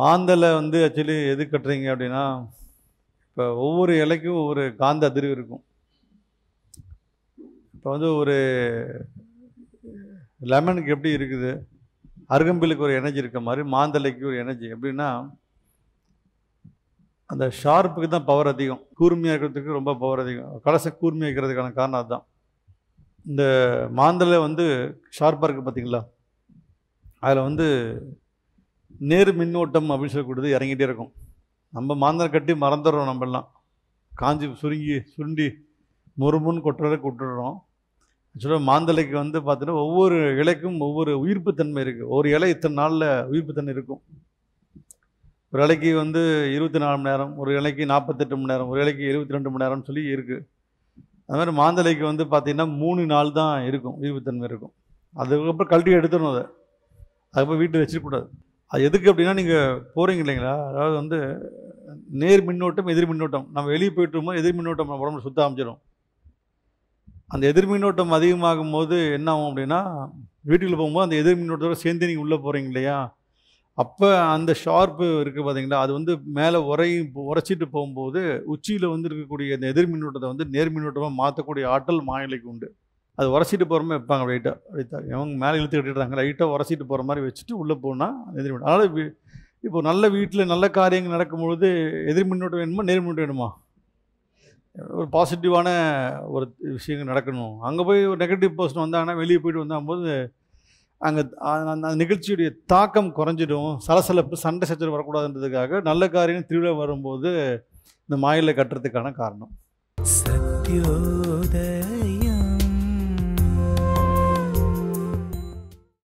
மாந்தலை வந்து ஆக்சுவலி எது கட்டுறீங்க அப்படின்னா இப்போ ஒவ்வொரு இலைக்கும் ஒவ்வொரு காந்த அதிர்வு இருக்கும் இப்போ வந்து ஒரு லெமனுக்கு எப்படி இருக்குது அருகம்பிலுக்கு ஒரு எனர்ஜி இருக்க மாதிரி மாந்தலைக்கு ஒரு எனர்ஜி எப்படின்னா அந்த ஷார்ப்புக்கு தான் பவர் அதிகம் கூர்மையாக இருக்கிறதுக்கு ரொம்ப பவர் அதிகம் கலசை கூர்மையாக இருக்கிறதுக்கான காரணம் அதுதான் இந்த மாந்தில் வந்து ஷார்ப்பாக இருக்குது பார்த்திங்களா அதில் வந்து நேர் மின்னோட்டம் அப்படின்னு சொல்லக்கூடியது இறங்கிட்டே இருக்கும் நம்ம மாந்தரை கட்டி மறந்துடுறோம் நம்மெல்லாம் காஞ்சி சுருங்கி சுருண்டி முறுமுன்னு கொட்டுறதை கொட்டுடுறோம் ஆக்சுவலாக மாந்தலைக்கு வந்து பார்த்தீங்கன்னா ஒவ்வொரு இலைக்கும் ஒவ்வொரு உயிர்ப்பு தன்மை இருக்குது ஒரு இலை இத்தனை நாளில் உயிர்ப்பு தன்மை இருக்கும் ஒரு இலைக்கு வந்து இருபத்தி நாலு மணி நேரம் ஒரு இலைக்கு நாற்பத்தெட்டு மணி நேரம் ஒரு இலைக்கு இருபத்தி ரெண்டு மணி நேரம்னு சொல்லி இருக்குது அது மாதிரி மாந்தலைக்கு வந்து பார்த்திங்கன்னா மூணு நாள் தான் இருக்கும் ஈர்ப்புத்தன்மை இருக்கும் அதுக்கப்புறம் கழட்டி எடுத்துடணும் அதை அதுக்கப்புறம் வீட்டில் வச்சிருக்கூடாது அது எதுக்கு அப்படின்னா நீங்கள் போகிறீங்க இல்லைங்களா அதாவது வந்து நேர் மின்னோட்டம் எதிர் மின்னோட்டம் நம்ம வெளியே போயிட்டுருமோ எதிர் மின்னோட்டம் நம்ம உடம்புல சுத்த அமைச்சிடும் அந்த எதிர் மின்னோட்டம் அதிகமாகும் போது என்ன ஆகும் அப்படின்னா வீட்டுக்குள்ளே போகும்போது அந்த எதிர் மின்னோட்டத்தோடு சேர்ந்து நீங்கள் உள்ளே போகிறீங்க இல்லையா அப்போ அந்த ஷார்ப்பு இருக்குது பார்த்தீங்களா அது வந்து மேலே உரையும் உரைச்சிட்டு போகும்போது உச்சியில் வந்து இருக்கக்கூடிய அந்த எதிர்மின்னோட்டத்தை வந்து மின்னோட்டமாக மாற்றக்கூடிய ஆற்றல் மாநிலைக்கு உண்டு அது உரைச்சிட்டு போகிற மாதிரி வைப்பாங்க லைட்டாக அவங்க இவங்க மேலே இழுத்து கட்டிடுறாங்க லைட்டாக உரைச்சிட்டு போகிற மாதிரி வச்சுட்டு உள்ளே போனால் எதிர் அதனால் இப்போ நல்ல வீட்டில் நல்ல காரியங்கள் நடக்கும்பொழுது எதிர்மின்னோட்டம் வேணுமா மின்னோட்டம் வேணுமா ஒரு பாசிட்டிவான ஒரு விஷயங்கள் நடக்கணும் அங்கே போய் ஒரு நெகட்டிவ் பர்சன் வந்தாங்கன்னா வெளியே போயிட்டு வந்தால் போது அங்கே அந்த நிகழ்ச்சியுடைய தாக்கம் குறைஞ்சிடும் சலசலப்பு சண்டை சச்சரவு வரக்கூடாதுன்றதுக்காக நல்ல காரியம் திருவிழா வரும்போது இந்த மாயிலை கட்டுறதுக்கான காரணம் சத்யோதய